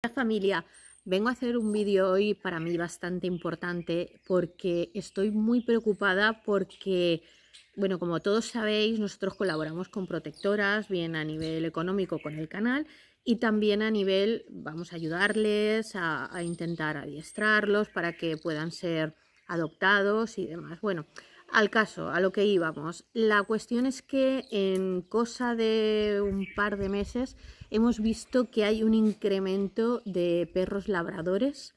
Hola familia, vengo a hacer un vídeo hoy para mí bastante importante porque estoy muy preocupada porque, bueno, como todos sabéis, nosotros colaboramos con protectoras, bien a nivel económico con el canal y también a nivel, vamos a ayudarles a, a intentar adiestrarlos para que puedan ser adoptados y demás. Bueno, al caso, a lo que íbamos. La cuestión es que en cosa de un par de meses hemos visto que hay un incremento de perros labradores,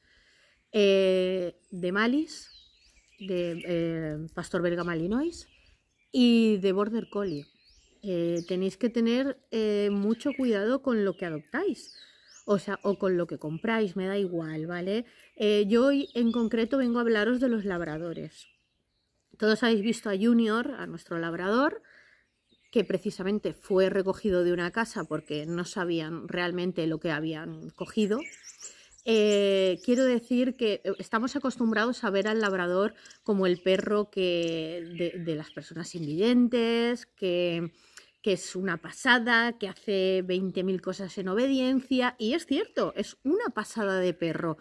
eh, de malis, de eh, pastor belga malinois y de border collie. Eh, tenéis que tener mucho cuidado con lo que adoptáis. O sea, o con lo que compráis, me da igual, ¿vale? yo hoy en concreto vengo a hablaros de los labradores. Todos habéis visto a Junior, a nuestro labrador, que precisamente fue recogido de una casa porque no sabían realmente lo que habían cogido. Eh, quiero decir que eh, estamos acostumbrados a ver al labrador como el perro que, de, las personas invidentes, que, que es una pasada, que hace 20.000 cosas en obediencia, y es cierto, es una pasada de perro,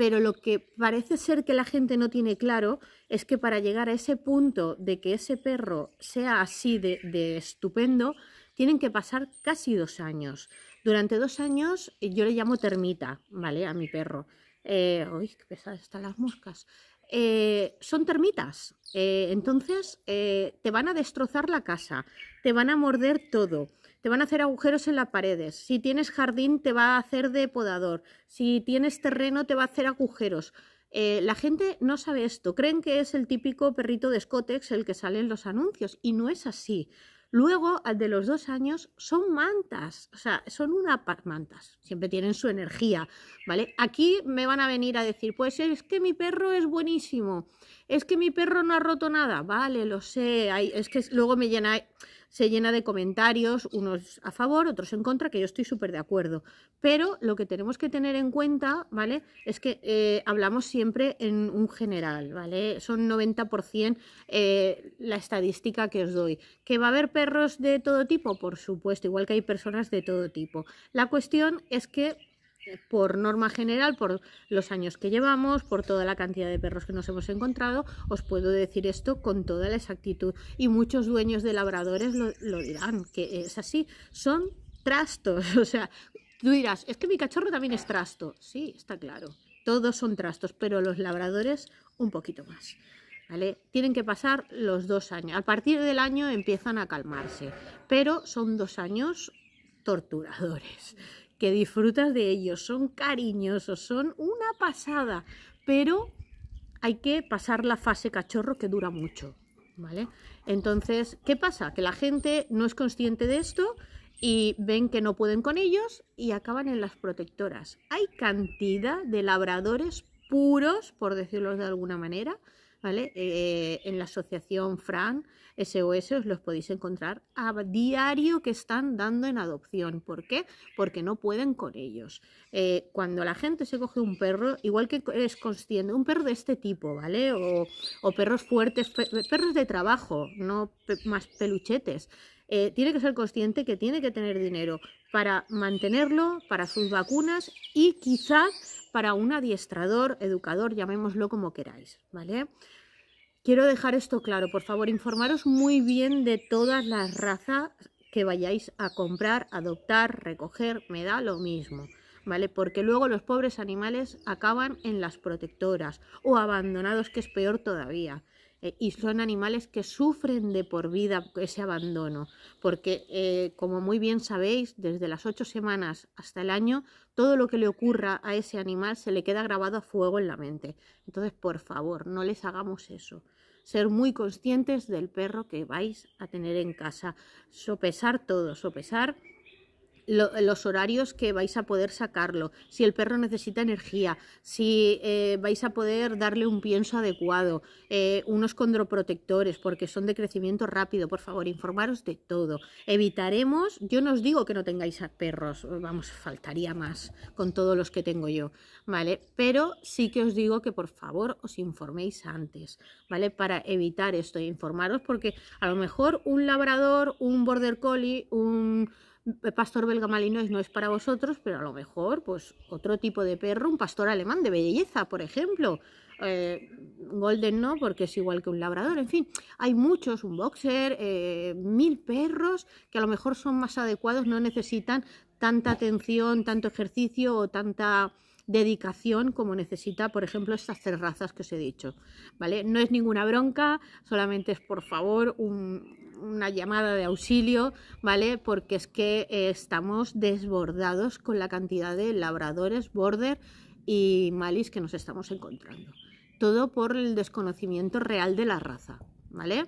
pero lo que parece ser que la gente no tiene claro es que para llegar a ese punto de que ese perro sea así de, estupendo, tienen que pasar casi dos años. Durante dos años eh, yo le llamo termita, ¿vale? A mi perro. uy, eh, qué pesadas están las moscas. Eh, son termitas. Eh, entonces eh, te van a destrozar la casa, te van a morder todo, te van a hacer agujeros en las paredes. Si tienes jardín, te va a hacer de podador. Si tienes terreno, te va a hacer agujeros. la gente no sabe esto, creen que es el típico perrito de Scotex el que sale en los anuncios y no es así. Luego, al de los dos años, son mantas, o sea, son una par mantas, siempre tienen su energía, ¿vale? Aquí me van a venir a decir, pues es que mi perro es buenísimo, es que mi perro no ha roto nada, vale, lo sé, es que luego me llena se llena de comentarios, unos a favor, otros en contra, que yo estoy súper de acuerdo. Pero lo que tenemos que tener en cuenta, ¿vale? Es que eh, hablamos siempre en un general, ¿vale? Son 90% eh, la estadística que os doy. ¿Que va a haber perros de todo tipo? Por supuesto, igual que hay personas de todo tipo. La cuestión es que por norma general, por los años que llevamos, por toda la cantidad de perros que nos hemos encontrado, os puedo decir esto con toda la exactitud. Y muchos dueños de labradores lo, dirán, que es así. Son trastos, o sea, tú dirás, es que mi cachorro también es trasto. Sí, está claro. Todos son trastos, pero los labradores un poquito más. ¿Vale? Tienen que pasar los dos años. A partir del año empiezan a calmarse, pero son dos años torturadores que disfrutas de ellos, son cariñosos, son una pasada, pero hay que pasar la fase cachorro que dura mucho, ¿vale? Entonces, ¿qué pasa? Que la gente no es consciente de esto y ven que no pueden con ellos y acaban en las protectoras. Hay cantidad de labradores puros, por decirlo de alguna manera, eh, en la asociación FRAN SOS os los podéis encontrar a diario que están dando en adopción. ¿Por qué? Porque no pueden con ellos. Eh, cuando la gente se coge un perro, igual que es consciente, un perro de este tipo, ¿vale? O, perros fuertes, perros de trabajo, no más peluchetes. Eh, tiene que ser consciente que tiene que tener dinero para mantenerlo, para sus vacunas y quizás para un adiestrador, educador, llamémoslo como queráis, ¿vale? Quiero dejar esto claro, por favor, informaros muy bien de todas las razas que vayáis a comprar, adoptar, recoger, me da lo mismo. ¿vale? Porque luego los pobres animales acaban en las protectoras o abandonados, que es peor todavía. Eh, y son animales que sufren de por vida ese abandono, porque eh, como muy bien sabéis, desde las ocho semanas hasta el año, todo lo que le ocurra a ese animal se le queda grabado a fuego en la mente. Entonces, por favor, no les hagamos eso. Ser muy conscientes del perro que vais a tener en casa. Sopesar todo, sopesar los horarios que vais a poder sacarlo, si el perro necesita energía, si eh, vais a poder darle un pienso adecuado, eh, unos condroprotectores porque son de crecimiento rápido, por favor, informaros de todo. Evitaremos, yo no os digo que no tengáis a perros, vamos, faltaría más con todos los que tengo yo, ¿vale? Pero sí que os digo que por favor os informéis antes, ¿vale? Para evitar esto, informaros porque a lo mejor un labrador, un border collie, un eh, pastor belga malinois no es para vosotros, pero a lo mejor, pues, otro tipo de perro, un pastor alemán de belleza, por ejemplo. Eh, golden no, porque es igual que un labrador. En fin, hay muchos, un boxer, eh, mil perros que a lo mejor son más adecuados, no necesitan tanta atención, tanto ejercicio o tanta dedicación como necesita, por ejemplo, estas terrazas que os he dicho. ¿vale? No es ninguna bronca, solamente es por favor una llamada de auxilio, ¿vale? Porque es que eh, estamos desbordados con la cantidad de labradores, border y malis que nos estamos encontrando. Todo por el desconocimiento real de la raza, ¿vale?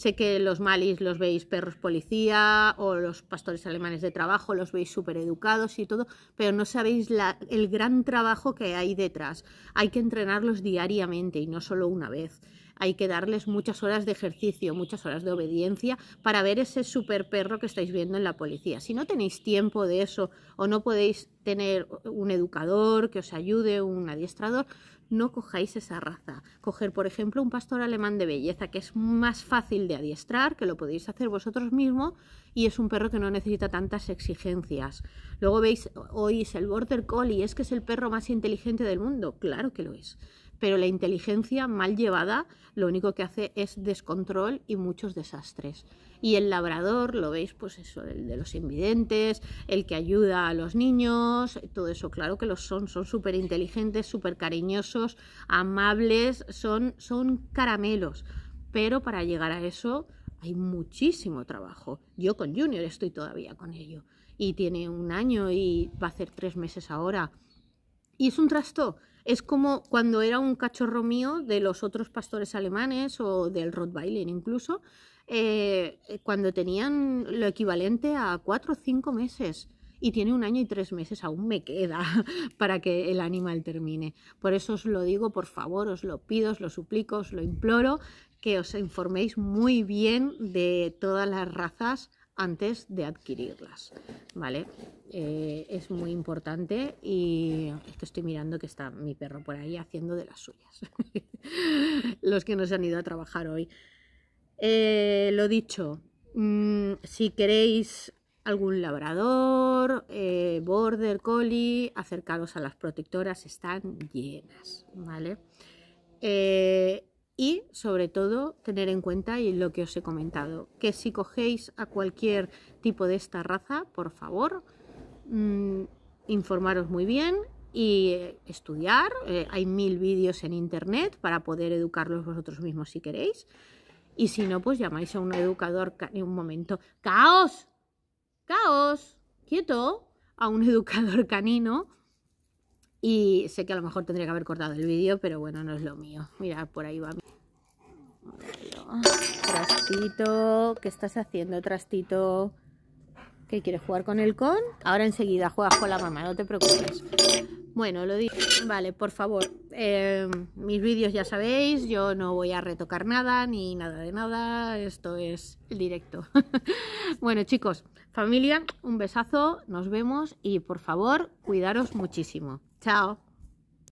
Sé que los malis los veis perros policía o los pastores alemanes de trabajo, los veis súper educados y todo, pero no sabéis el gran trabajo que hay detrás. Hay que entrenarlos diariamente y no solo una vez hay que darles muchas horas de ejercicio, muchas horas de obediencia para ver ese super perro que estáis viendo en la policía. Si no tenéis tiempo de eso o no podéis tener un educador que os ayude, un adiestrador, no cojáis esa raza. Coger, por ejemplo, un pastor alemán de belleza, que es más fácil de adiestrar, que lo podéis hacer vosotros mismos, y es un perro que no necesita tantas exigencias. Luego veis, oís el Border Collie, es que es el perro más inteligente del mundo. Claro que lo es pero la inteligencia mal llevada lo único que hace es descontrol y muchos desastres. Y el labrador, lo veis, pues eso, el de los invidentes, el que ayuda a los niños, todo eso, claro que los son, son súper inteligentes, súper cariñosos, amables, son, son caramelos, pero para llegar a eso hay muchísimo trabajo. Yo con Junior estoy todavía con ello y tiene un año y va a hacer tres meses ahora. Y es un trasto, es como cuando era un cachorro mío de los otros pastores alemanes o del Rottweiler incluso, eh, cuando tenían lo equivalente a cuatro o cinco meses y tiene un año y tres meses, aún me queda para que el animal termine. Por eso os lo digo, por favor, os lo pido, os lo suplico, os lo imploro, que os informéis muy bien de todas las razas antes de adquirirlas, ¿vale? Eh, es muy importante y estoy mirando que está mi perro por ahí haciendo de las suyas. Los que no se han ido a trabajar hoy. Eh, lo dicho, mm, si queréis algún labrador, eh, border collie, acercaros a las protectoras, están llenas, ¿vale? y sobre todo tener en cuenta y lo que os he comentado, que si cogéis a cualquier tipo de esta raza, por favor, Mm, informaros muy bien y eh, estudiar. Eh, hay mil vídeos en internet para poder educarlos vosotros mismos si queréis. Y si no, pues llamáis a un educador en un momento. ¡Caos! ¡Caos! ¡Quieto! A un educador canino. Y sé que a lo mejor tendría que haber cortado el vídeo, pero bueno, no es lo mío. Mira, por ahí va. Trastito. ¿Qué estás haciendo, trastito? ¿Qué quieres jugar con el con? Ahora enseguida juegas con la mamá, no te preocupes. Bueno, lo digo. Vale, por favor. Em, mis vídeos ya sabéis, yo no voy a retocar nada ni nada de nada. Esto es el directo. bueno, chicos, familia, un besazo, nos vemos y por favor, cuidaros muchísimo. Chao.